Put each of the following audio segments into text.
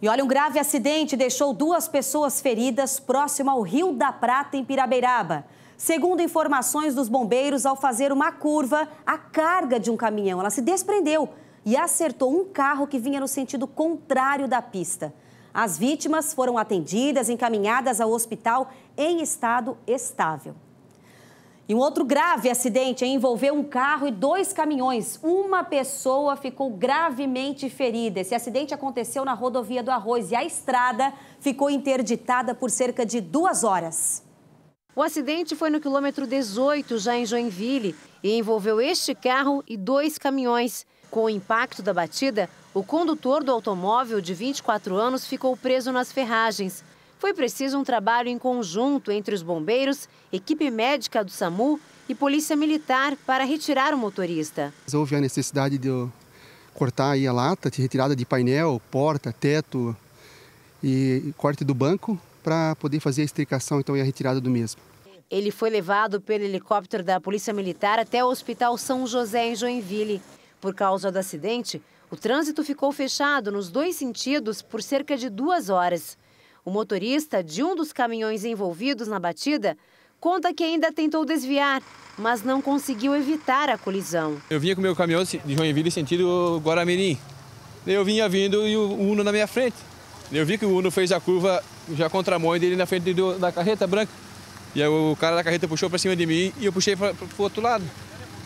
E olha, um grave acidente deixou duas pessoas feridas próximo ao Rio da Prata, em Pirabeiraba. Segundo informações dos bombeiros, ao fazer uma curva, a carga de um caminhão ela se desprendeu e acertou um carro que vinha no sentido contrário da pista. As vítimas foram atendidas, encaminhadas ao hospital em estado estável. E um outro grave acidente envolveu um carro e dois caminhões. Uma pessoa ficou gravemente ferida. Esse acidente aconteceu na rodovia do Arroz e a estrada ficou interditada por cerca de duas horas. O acidente foi no quilômetro 18, já em Joinville, e envolveu este carro e dois caminhões. Com o impacto da batida, o condutor do automóvel de 24 anos ficou preso nas ferragens. Foi preciso um trabalho em conjunto entre os bombeiros, equipe médica do SAMU e polícia militar para retirar o motorista. Houve a necessidade de cortar a lata, de retirada de painel, porta, teto e corte do banco para poder fazer a estricação então, e a retirada do mesmo. Ele foi levado pelo helicóptero da Polícia Militar até o Hospital São José, em Joinville. Por causa do acidente, o trânsito ficou fechado nos dois sentidos por cerca de duas horas. O motorista de um dos caminhões envolvidos na batida conta que ainda tentou desviar, mas não conseguiu evitar a colisão. Eu vinha com meu caminhão de Joinville sentido Guaramirim. Eu vinha vindo e o Uno na minha frente. Eu vi que o Uno fez a curva já contra a mão dele na frente do, da carreta branca. E aí o cara da carreta puxou para cima de mim e eu puxei para o outro lado.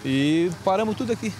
E paramos tudo aqui.